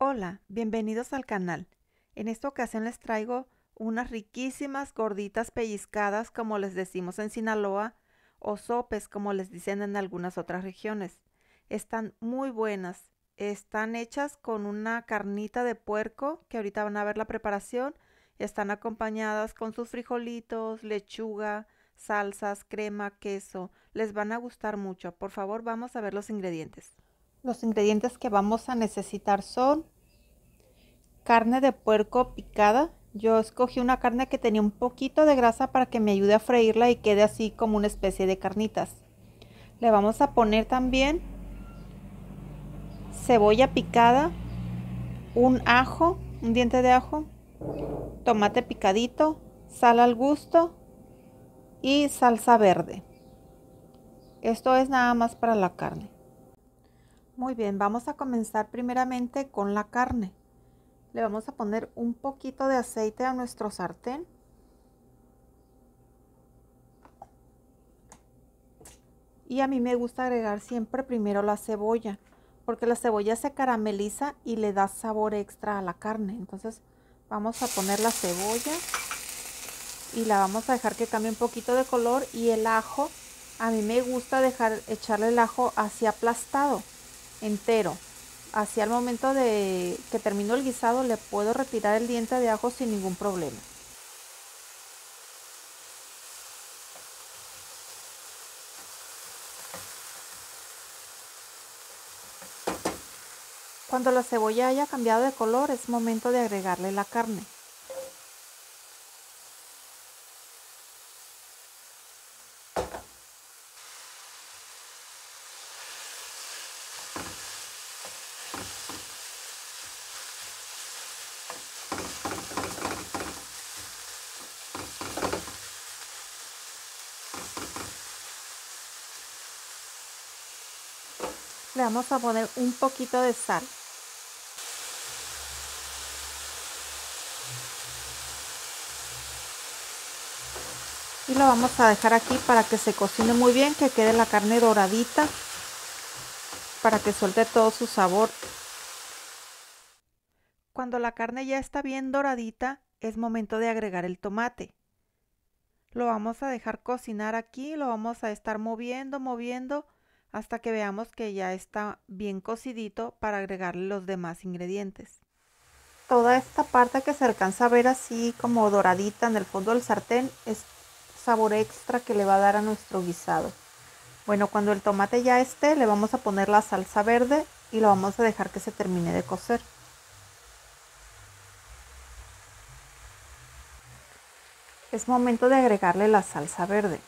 Hola, bienvenidos al canal. En esta ocasión les traigo unas riquísimas gorditas pellizcadas como les decimos en Sinaloa o sopes como les dicen en algunas otras regiones. Están muy buenas. Están hechas con una carnita de puerco que ahorita van a ver la preparación. Están acompañadas con sus frijolitos, lechuga, salsas, crema, queso. Les van a gustar mucho. Por favor, vamos a ver los ingredientes. Los ingredientes que vamos a necesitar son carne de puerco picada. Yo escogí una carne que tenía un poquito de grasa para que me ayude a freírla y quede así como una especie de carnitas. Le vamos a poner también cebolla picada, un ajo, un diente de ajo, tomate picadito, sal al gusto y salsa verde. Esto es nada más para la carne. Muy bien, vamos a comenzar primeramente con la carne. Le vamos a poner un poquito de aceite a nuestro sartén. Y a mí me gusta agregar siempre primero la cebolla, porque la cebolla se carameliza y le da sabor extra a la carne. Entonces vamos a poner la cebolla y la vamos a dejar que cambie un poquito de color y el ajo. A mí me gusta dejar echarle el ajo así aplastado entero. Así al momento de que termino el guisado le puedo retirar el diente de ajo sin ningún problema. Cuando la cebolla haya cambiado de color es momento de agregarle la carne. le vamos a poner un poquito de sal. Y lo vamos a dejar aquí para que se cocine muy bien, que quede la carne doradita, para que suelte todo su sabor. Cuando la carne ya está bien doradita, es momento de agregar el tomate. Lo vamos a dejar cocinar aquí, lo vamos a estar moviendo, moviendo hasta que veamos que ya está bien cocidito para agregarle los demás ingredientes. Toda esta parte que se alcanza a ver así como doradita en el fondo del sartén es sabor extra que le va a dar a nuestro guisado. Bueno, cuando el tomate ya esté, le vamos a poner la salsa verde y lo vamos a dejar que se termine de cocer. Es momento de agregarle la salsa verde.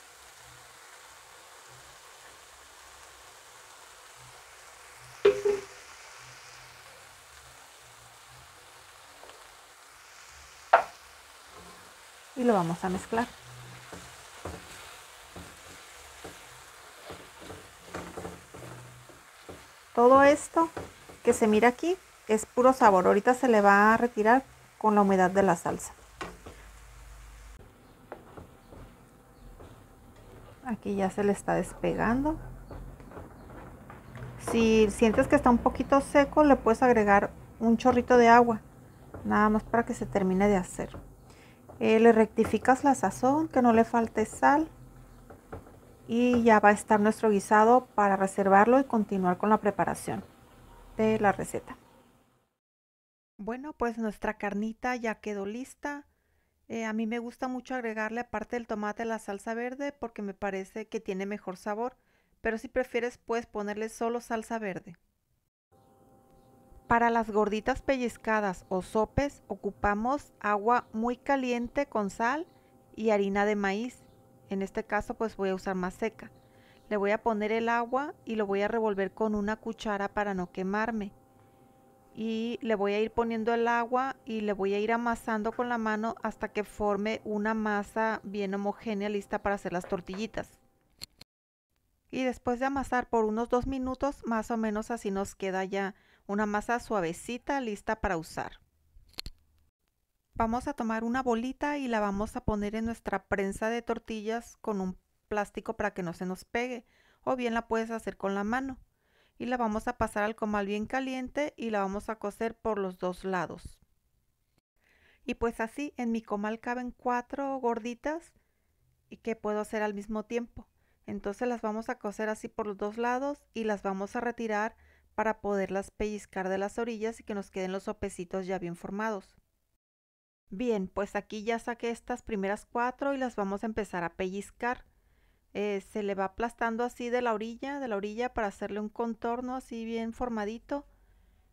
vamos a mezclar. Todo esto que se mira aquí es puro sabor. Ahorita se le va a retirar con la humedad de la salsa. Aquí ya se le está despegando. Si sientes que está un poquito seco, le puedes agregar un chorrito de agua. Nada más para que se termine de hacer. Eh, le rectificas la sazón, que no le falte sal. Y ya va a estar nuestro guisado para reservarlo y continuar con la preparación de la receta. Bueno, pues nuestra carnita ya quedó lista. Eh, a mí me gusta mucho agregarle aparte del tomate la salsa verde porque me parece que tiene mejor sabor, pero si prefieres puedes ponerle solo salsa verde. Para las gorditas pellizcadas o sopes ocupamos agua muy caliente con sal y harina de maíz. En este caso pues voy a usar más seca. Le voy a poner el agua y lo voy a revolver con una cuchara para no quemarme. Y le voy a ir poniendo el agua y le voy a ir amasando con la mano hasta que forme una masa bien homogénea lista para hacer las tortillitas. Y después de amasar por unos dos minutos, más o menos así nos queda ya una masa suavecita lista para usar. Vamos a tomar una bolita y la vamos a poner en nuestra prensa de tortillas con un plástico para que no se nos pegue o bien la puedes hacer con la mano y la vamos a pasar al comal bien caliente y la vamos a cocer por los dos lados. Y pues así en mi comal caben cuatro gorditas y que puedo hacer al mismo tiempo. Entonces las vamos a cocer así por los dos lados y las vamos a retirar para poderlas pellizcar de las orillas y que nos queden los sopecitos ya bien formados. Bien, pues aquí ya saqué estas primeras cuatro y las vamos a empezar a pellizcar. Eh, se le va aplastando así de la orilla, de la orilla para hacerle un contorno así bien formadito.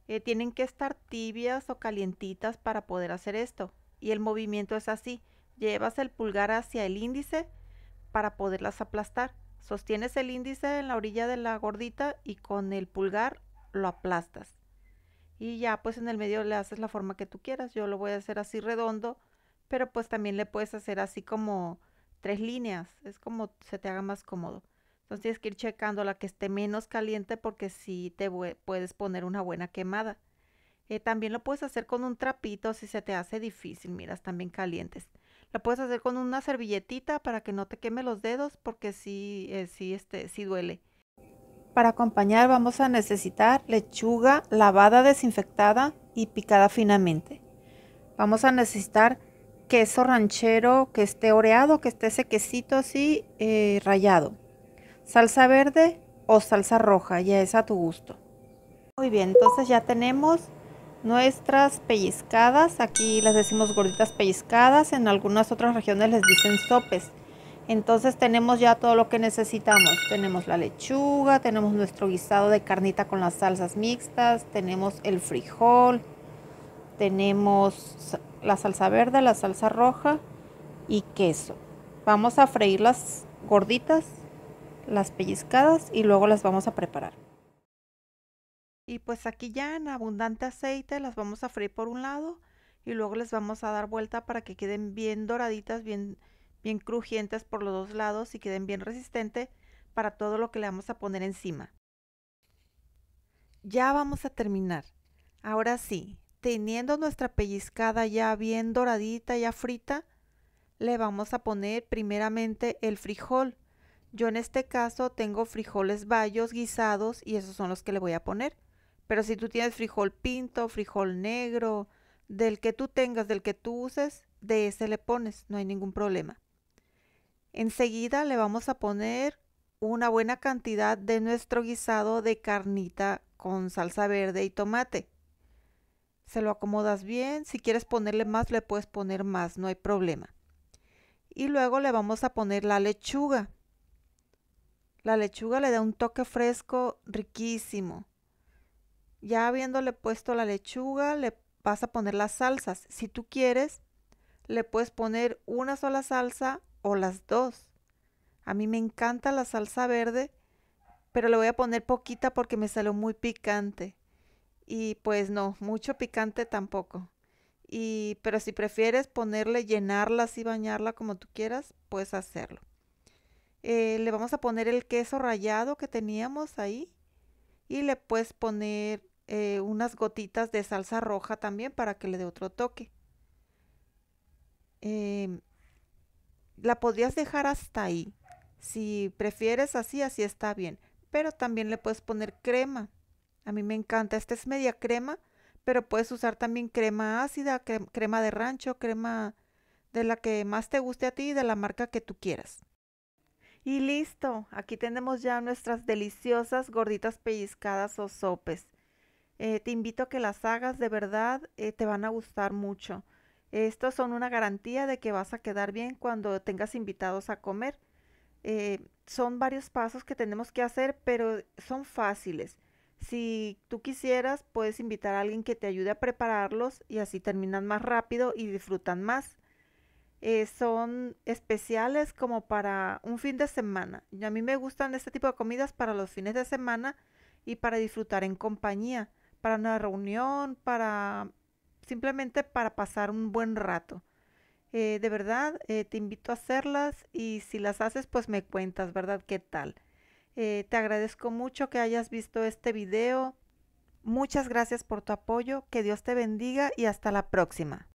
Eh, tienen que estar tibias o calientitas para poder hacer esto. Y el movimiento es así. Llevas el pulgar hacia el índice para poderlas aplastar. Sostienes el índice en la orilla de la gordita y con el pulgar lo aplastas. Y ya pues en el medio le haces la forma que tú quieras. Yo lo voy a hacer así redondo, pero pues también le puedes hacer así como tres líneas. Es como se te haga más cómodo. Entonces tienes que ir checando la que esté menos caliente porque si te puedes poner una buena quemada. Eh, también lo puedes hacer con un trapito si se te hace difícil, miras, también calientes. lo puedes hacer con una servilletita para que no te queme los dedos porque si eh, sí, este, sí duele. Para acompañar vamos a necesitar lechuga lavada, desinfectada y picada finamente. Vamos a necesitar queso ranchero que esté oreado, que esté sequecito así, eh, rallado. Salsa verde o salsa roja, ya es a tu gusto. Muy bien, entonces ya tenemos nuestras pellizcadas. Aquí les decimos gorditas pellizcadas, en algunas otras regiones les dicen sopes. Entonces tenemos ya todo lo que necesitamos. Tenemos la lechuga, tenemos nuestro guisado de carnita con las salsas mixtas, tenemos el frijol, tenemos la salsa verde, la salsa roja y queso. Vamos a freír las gorditas, las pellizcadas y luego las vamos a preparar. Y pues aquí ya en abundante aceite las vamos a freír por un lado y luego les vamos a dar vuelta para que queden bien doraditas, bien bien crujientes por los dos lados y queden bien resistentes para todo lo que le vamos a poner encima. Ya vamos a terminar. Ahora sí, teniendo nuestra pellizcada ya bien doradita, ya frita, le vamos a poner primeramente el frijol. Yo en este caso tengo frijoles bayos guisados y esos son los que le voy a poner. Pero si tú tienes frijol pinto, frijol negro, del que tú tengas, del que tú uses, de ese le pones, no hay ningún problema. Enseguida le vamos a poner una buena cantidad de nuestro guisado de carnita con salsa verde y tomate. Se lo acomodas bien, si quieres ponerle más le puedes poner más, no hay problema. Y luego le vamos a poner la lechuga. La lechuga le da un toque fresco riquísimo. Ya habiéndole puesto la lechuga, le vas a poner las salsas. Si tú quieres, le puedes poner una sola salsa o las dos. A mí me encanta la salsa verde, pero le voy a poner poquita porque me salió muy picante. Y pues no, mucho picante tampoco. Y, pero si prefieres ponerle, llenarla así, bañarla como tú quieras, puedes hacerlo. Eh, le vamos a poner el queso rallado que teníamos ahí y le puedes poner eh, unas gotitas de salsa roja también para que le dé otro toque. Eh, la podrías dejar hasta ahí. Si prefieres así, así está bien. Pero también le puedes poner crema. A mí me encanta. Esta es media crema, pero puedes usar también crema ácida, crema de rancho, crema de la que más te guste a ti y de la marca que tú quieras. Y listo, aquí tenemos ya nuestras deliciosas gorditas pellizcadas o sopes. Eh, te invito a que las hagas, de verdad, eh, te van a gustar mucho. Estos son una garantía de que vas a quedar bien cuando tengas invitados a comer. Eh, son varios pasos que tenemos que hacer, pero son fáciles. Si tú quisieras, puedes invitar a alguien que te ayude a prepararlos y así terminan más rápido y disfrutan más. Eh, son especiales como para un fin de semana. a mí me gustan este tipo de comidas para los fines de semana y para disfrutar en compañía, para una reunión, para simplemente para pasar un buen rato. Eh, de verdad, eh, te invito a hacerlas y si las haces, pues me cuentas, ¿verdad? ¿Qué tal? Eh, te agradezco mucho que hayas visto este video. Muchas gracias por tu apoyo, que Dios te bendiga y hasta la próxima.